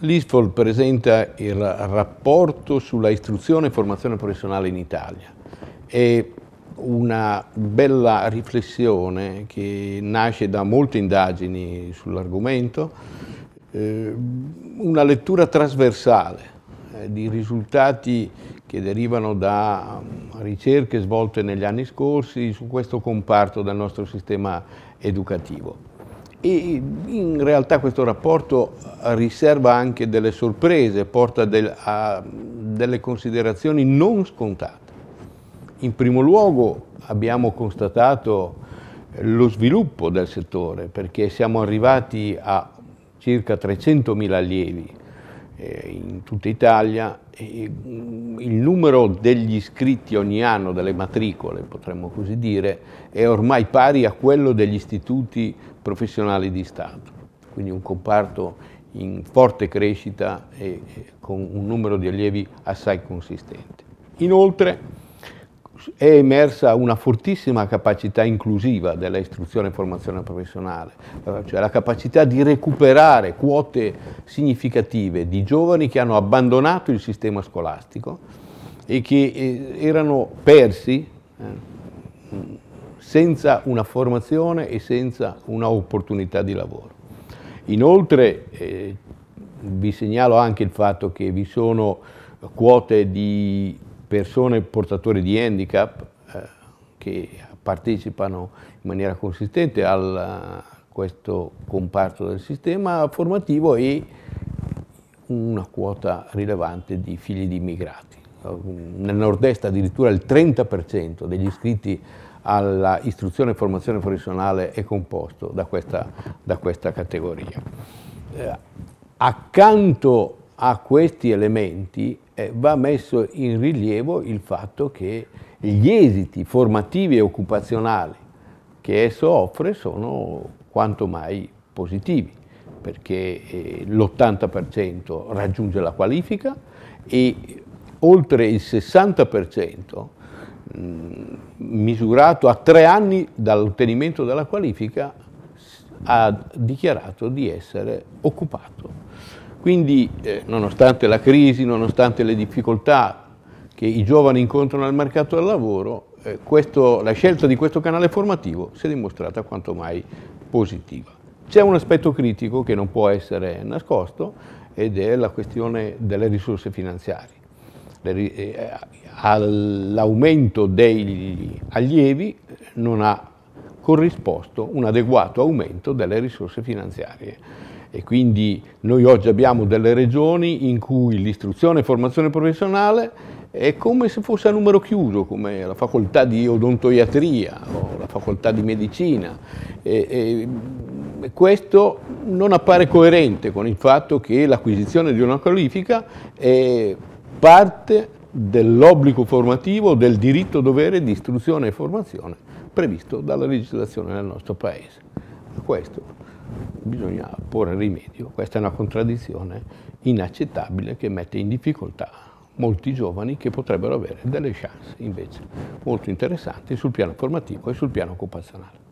L'ISFOL presenta il rapporto sulla istruzione e formazione professionale in Italia. È una bella riflessione che nasce da molte indagini sull'argomento, eh, una lettura trasversale eh, di risultati che derivano da ricerche svolte negli anni scorsi su questo comparto del nostro sistema educativo. E in realtà questo rapporto riserva anche delle sorprese, porta del, a delle considerazioni non scontate. In primo luogo abbiamo constatato lo sviluppo del settore perché siamo arrivati a circa 300.000 allievi eh, in tutta Italia, mm, il numero degli iscritti ogni anno, delle matricole potremmo così dire, è ormai pari a quello degli istituti professionali di Stato, quindi un comparto in forte crescita e con un numero di allievi assai consistente. Inoltre è emersa una fortissima capacità inclusiva dell'istruzione e formazione professionale, eh, cioè la capacità di recuperare quote significative di giovani che hanno abbandonato il sistema scolastico e che eh, erano persi eh, senza una formazione e senza un'opportunità di lavoro. Inoltre eh, vi segnalo anche il fatto che vi sono quote di persone portatori di handicap eh, che partecipano in maniera consistente a questo comparto del sistema formativo e una quota rilevante di figli di immigrati. Nel nord-est addirittura il 30% degli iscritti alla istruzione e formazione professionale è composto da questa, da questa categoria. Eh, accanto a questi elementi eh, va messo in rilievo il fatto che gli esiti formativi e occupazionali che esso offre sono quanto mai positivi, perché eh, l'80% raggiunge la qualifica e oltre il 60% mh, misurato a tre anni dall'ottenimento della qualifica ha dichiarato di essere occupato. Quindi, eh, nonostante la crisi, nonostante le difficoltà che i giovani incontrano nel mercato del lavoro, eh, questo, la scelta di questo canale formativo si è dimostrata quanto mai positiva. C'è un aspetto critico che non può essere nascosto ed è la questione delle risorse finanziarie. Eh, All'aumento degli allievi non ha corrisposto un adeguato aumento delle risorse finanziarie e quindi noi oggi abbiamo delle regioni in cui l'istruzione e formazione professionale è come se fosse a numero chiuso, come la facoltà di odontoiatria o la facoltà di medicina. E, e, e questo non appare coerente con il fatto che l'acquisizione di una qualifica è parte dell'obbligo formativo, del diritto dovere di istruzione e formazione previsto dalla legislazione nel nostro Paese. Questo bisogna porre rimedio. Questa è una contraddizione inaccettabile che mette in difficoltà molti giovani che potrebbero avere delle chance invece molto interessanti sul piano formativo e sul piano occupazionale.